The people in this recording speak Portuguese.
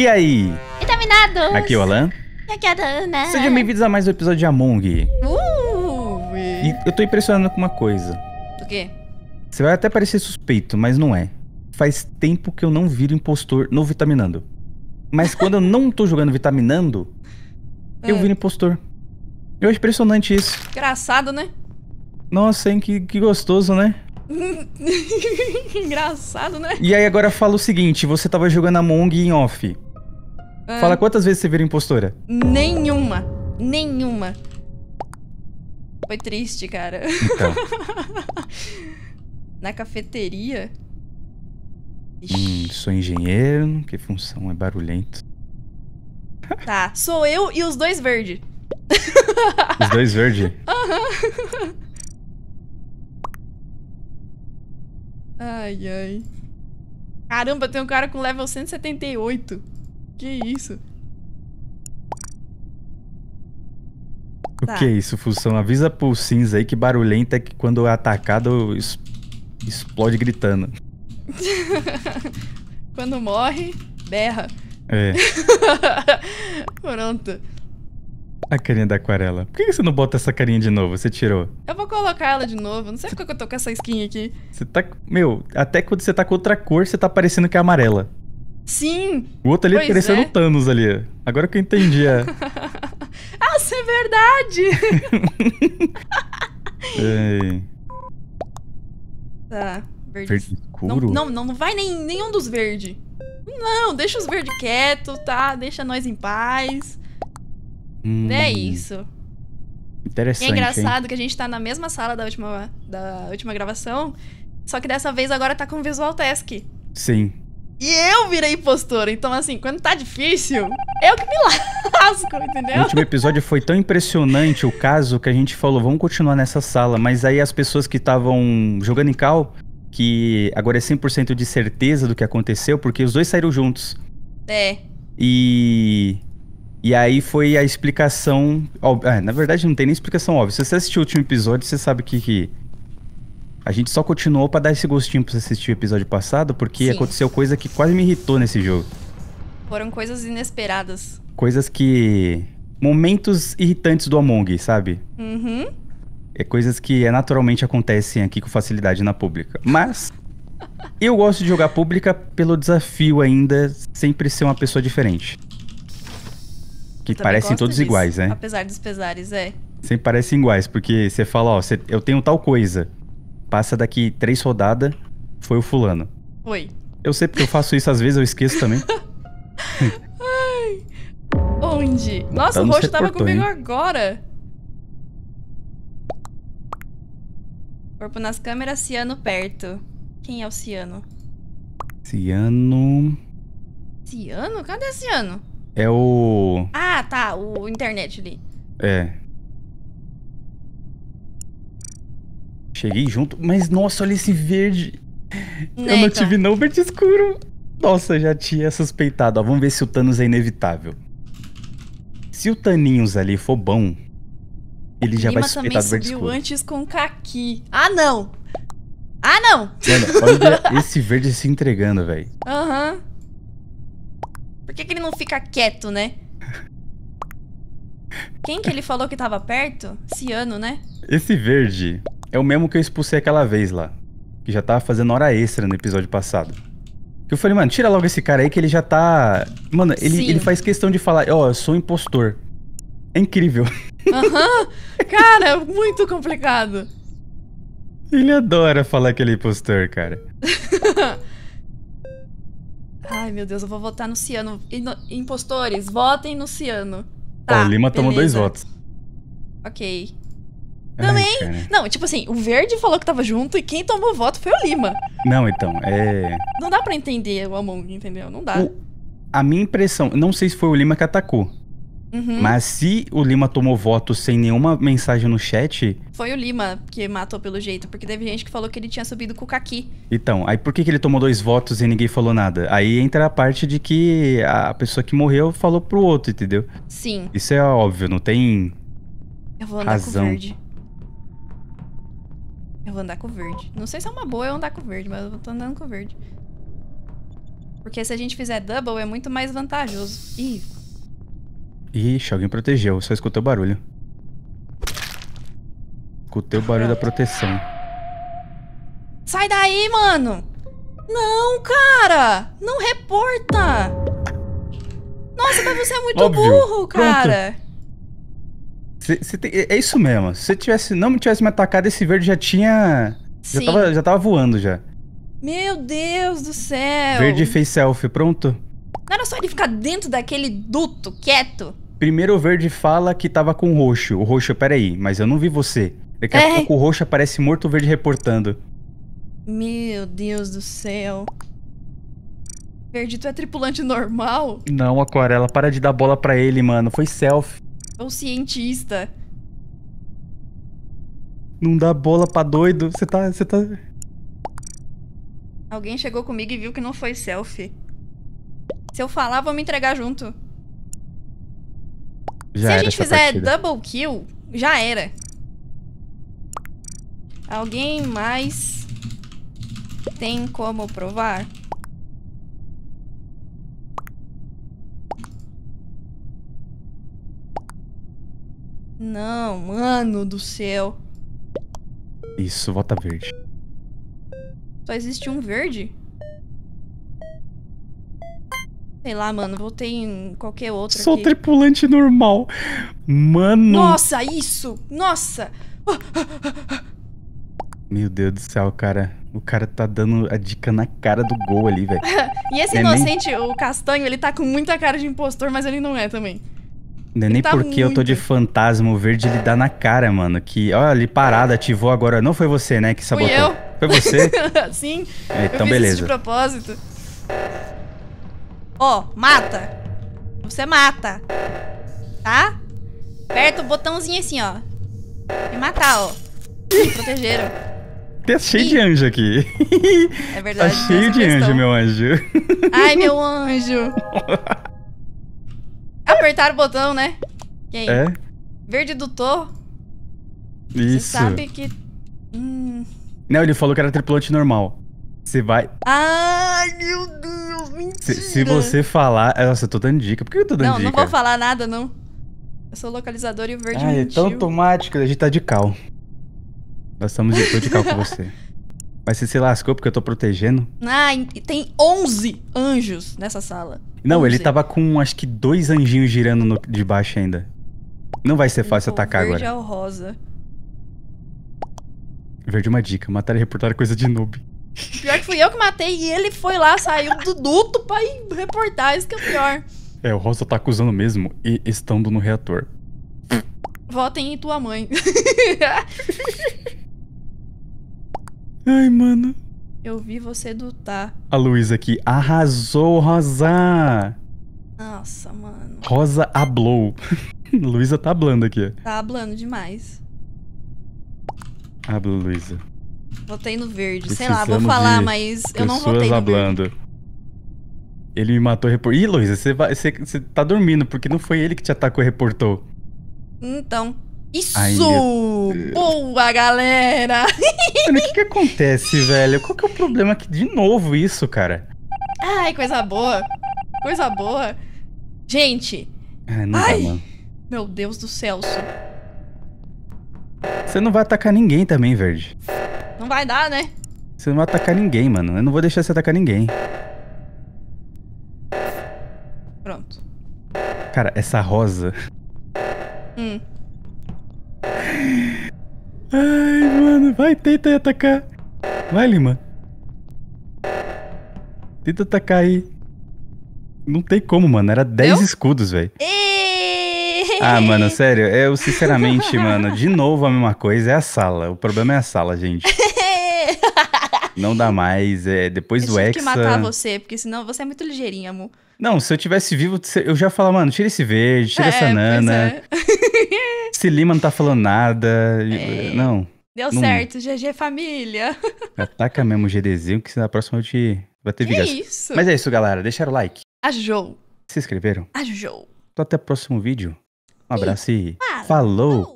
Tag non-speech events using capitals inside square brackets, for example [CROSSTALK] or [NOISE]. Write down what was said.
E aí? Itaminados! Tá aqui é o Alan. E aqui é a Dana. Sejam bem-vindos a mais um episódio de Among. Uh, e... eu tô impressionando com uma coisa. O quê? Você vai até parecer suspeito, mas não é. Faz tempo que eu não viro impostor no Vitaminando. Mas [LAUGHS] quando eu não tô jogando Vitaminando, eu é. viro impostor. Eu acho impressionante isso. Engraçado, né? Nossa, hein? Que, que gostoso, né? [LAUGHS] Engraçado, né? E aí agora fala o seguinte, você tava jogando Among em off. Ah. Fala quantas vezes você vira impostora. Nenhuma. Nenhuma. Foi triste, cara. Então. [LAUGHS] Na cafeteria. Hum, sou engenheiro. Que função é barulhento. Tá, sou eu e os dois verdes. Os dois verdes? [LAUGHS] Uhum. Ai, ai. Caramba, tem um cara com level 178. Que isso? O tá. que é isso, Função? Avisa pro cinza aí que barulhenta é que quando é atacado explode gritando. [LAUGHS] quando morre, berra. É. [LAUGHS] Pronto. A carinha da aquarela. Por que você não bota essa carinha de novo? Você tirou. Eu vou colocar ela de novo. Não sei porque eu tô com essa skin aqui. Você tá. Meu, até quando você tá com outra cor, você tá parecendo que é amarela. Sim. O outro ali pois é. no Thanos ali. Agora que eu entendi. É... [LAUGHS] ah, isso é verdade! [LAUGHS] Ei. Tá, verde. verde escuro? Não, não, não vai nem, nenhum dos verdes. Não, deixa os verdes quietos, tá? Deixa nós em paz. Hum. É isso. Interessante. E é engraçado hein? que a gente tá na mesma sala da última, da última gravação, só que dessa vez agora tá com visual task. Sim. E eu virei postura. Então, assim, quando tá difícil, eu que me lasco, entendeu? O último episódio foi tão impressionante o caso que a gente falou, vamos continuar nessa sala. Mas aí as pessoas que estavam jogando em cal, que agora é 100% de certeza do que aconteceu, porque os dois saíram juntos. É. E. E aí foi a explicação. É, na verdade, não tem nem explicação óbvia. Se você assistiu o último episódio, você sabe que, que a gente só continuou para dar esse gostinho pra você assistir o episódio passado, porque Sim. aconteceu coisa que quase me irritou nesse jogo. Foram coisas inesperadas. Coisas que. Momentos irritantes do Among, sabe? Uhum. É coisas que é naturalmente acontecem aqui com facilidade na pública. Mas. [LAUGHS] eu gosto de jogar pública pelo desafio ainda, sempre ser uma pessoa diferente. Que parecem todos disso, iguais, né? Apesar dos pesares, é. Sempre parecem iguais, porque você fala, ó, eu tenho tal coisa passa daqui três rodadas, foi o fulano. Foi. Eu sei porque eu faço isso, às vezes eu esqueço também. [LAUGHS] Ai. Onde? Nossa, tá o roxo tava comigo hein? agora. Corpo nas câmeras, Ciano perto. Quem é o Ciano? Ciano. Ciano? Cadê Ciano? É o. Ah, tá, o internet ali. É. Cheguei junto, mas nossa, olha esse verde. É, eu não então. tive não verde escuro. Nossa, já tinha suspeitado. Ó, vamos ver se o Thanos é inevitável. Se o Taninhos ali for bom, ele já vai suspeitar do verde escuro. antes com caqui. Ah, não! Ah, não! Mano, olha [LAUGHS] esse verde se entregando, velho. Aham. Uhum. Por que, que ele não fica quieto, né? Quem que ele falou que tava perto? Ciano, né? Esse verde é o mesmo que eu expulsei aquela vez lá, que já tava fazendo hora extra no episódio passado. Que eu falei, mano, tira logo esse cara aí que ele já tá. Mano, ele, ele faz questão de falar, ó, oh, eu sou um impostor. É incrível. [LAUGHS] Aham. Uhum. Cara, é muito complicado. Ele adora falar que ele é impostor, cara. [LAUGHS] Ai, meu Deus, eu vou votar no Ciano. Impostores, votem no Ciano. Tá, o Lima beleza. tomou dois votos. Ok. Também. Ai, não, tipo assim, o Verde falou que tava junto e quem tomou voto foi o Lima. Não, então, é. Não dá para entender o Among, entendeu? Não dá. O... A minha impressão, não sei se foi o Lima que atacou. Uhum. Mas se o Lima tomou voto sem nenhuma mensagem no chat. Foi o Lima que matou pelo jeito, porque teve gente que falou que ele tinha subido com o Kaki. Então, aí por que, que ele tomou dois votos e ninguém falou nada? Aí entra a parte de que a pessoa que morreu falou pro outro, entendeu? Sim. Isso é óbvio, não tem. Eu vou andar razão. com o verde. Eu vou andar com o verde. Não sei se é uma boa eu andar com o verde, mas eu tô andando com o verde. Porque se a gente fizer double, é muito mais vantajoso. Ih. Ixi, alguém protegeu. Só escutei o barulho. Escutei o barulho da proteção. Sai daí, mano! Não, cara! Não reporta! Nossa, mas você é muito Óbvio. burro, cara! Pronto. Cê, cê tem, é, é isso mesmo. Se tivesse, não tivesse me atacado, esse verde já tinha. Já tava, já tava voando já. Meu Deus do céu! Verde fez selfie, pronto? Não era só ele ficar dentro daquele duto, quieto? Primeiro o verde fala que tava com o roxo. O roxo, peraí, mas eu não vi você. Daqui a é. pouco o roxo aparece morto, o verde reportando. Meu Deus do céu. Verde, tu é tripulante normal? Não, Aquarela, para de dar bola pra ele, mano. Foi selfie. Ou cientista. Não dá bola pra doido. Você tá. Você tá. Alguém chegou comigo e viu que não foi selfie. Se eu falar, vou me entregar junto. Já Se a gente fizer partida. double kill, já era. Alguém mais tem como provar? Não, mano do céu. Isso, vota verde. Só existe um verde? Sei lá, mano, voltei em qualquer outro Sou aqui. tripulante normal. Mano. Nossa, isso! Nossa! Meu Deus do céu, cara. O cara tá dando a dica na cara do gol ali, velho. [LAUGHS] e esse é inocente, nem... o castanho, ele tá com muita cara de impostor, mas ele não é também. Não é nem tá porque muito. eu tô de fantasma, verde ele dá na cara, mano. Que, olha, ali parada, ativou agora. Não foi você, né, que sabotou. Fui eu. Foi você? [LAUGHS] Sim. É, então, beleza. de propósito. Ó, oh, mata. Você mata. Tá? Aperta o botãozinho assim, ó. E matar, ó. Me protegeram. Tá cheio de anjo aqui. É verdade. Tá cheio de questão. anjo, meu anjo. Ai, meu anjo. [LAUGHS] apertaram o botão, né? Quem? É? Verde do Tô. Isso. Você sabe que... Hum. Não, ele falou que era tripulante normal. Você vai... Ai, meu Deus, mentira. Se, se você falar... Nossa, eu tô dando dica. Por que eu tô dando não, dica? Não, não vou falar nada, não. Eu sou localizador e o verde Ai, mentiu. é tão automático. A gente tá de cal. Nós estamos de, de cal com você. [LAUGHS] Mas você se lascou porque eu tô protegendo? Ah, tem 11 anjos nessa sala. Não, 11. ele tava com acho que dois anjinhos girando no, de baixo ainda. Não vai ser fácil então, atacar verde agora. Verde é o rosa. Verde é uma dica, matar e reportar é coisa de noob. Pior que fui eu que matei e ele foi lá, saiu do duto pra ir reportar, isso que é pior. É, o Rosa tá acusando mesmo e estando no reator. Votem em tua mãe. [LAUGHS] Ai, mano. Eu vi você dutar. A Luísa aqui arrasou, Rosa. Nossa, mano. Rosa ablou. [LAUGHS] Luísa tá hablando aqui. Tá hablando demais. Habla, Luísa. Votei no verde. Precisamos Sei lá, vou falar, mas eu não votei no hablando. verde. Ele me matou, reportou. Ih, Luísa, você tá dormindo, porque não foi ele que te atacou e reportou. Então. Isso! Ai, Boa, galera! [LAUGHS] Mano, o que que acontece, velho? Qual que é o problema aqui? De novo isso, cara. Ai, coisa boa. Coisa boa. Gente. Ai, não Ai. Dá, mano. Meu Deus do céu. Você não vai atacar ninguém também, Verde. Não vai dar, né? Você não vai atacar ninguém, mano. Eu não vou deixar você atacar ninguém. Pronto. Cara, essa rosa... Hum. Ai, mano. Vai, tenta atacar. Vai, Lima. Tenta atacar aí. Não tem como, mano. Era 10 escudos, velho. Ah, mano, sério. Eu, sinceramente, mano, de novo a mesma coisa. É a sala. O problema é a sala, gente. [LAUGHS] Não dá mais. É, depois eu do Hexa... Eu tive que matar você, porque senão você é muito ligeirinho, amor. Não, se eu tivesse vivo, eu já falava, mano, tira esse verde, tira é, essa nana. É. [LAUGHS] Se Lima não tá falando nada. É. Não. Deu não. certo, GG Família. [LAUGHS] Ataca mesmo o GDzinho, que na próxima eu te. Vai ter vídeo. isso. Mas é isso, galera. Deixaram o like. Ajou. Se inscreveram? Ajou. Então até o próximo vídeo. Um abraço e, e falou. falou.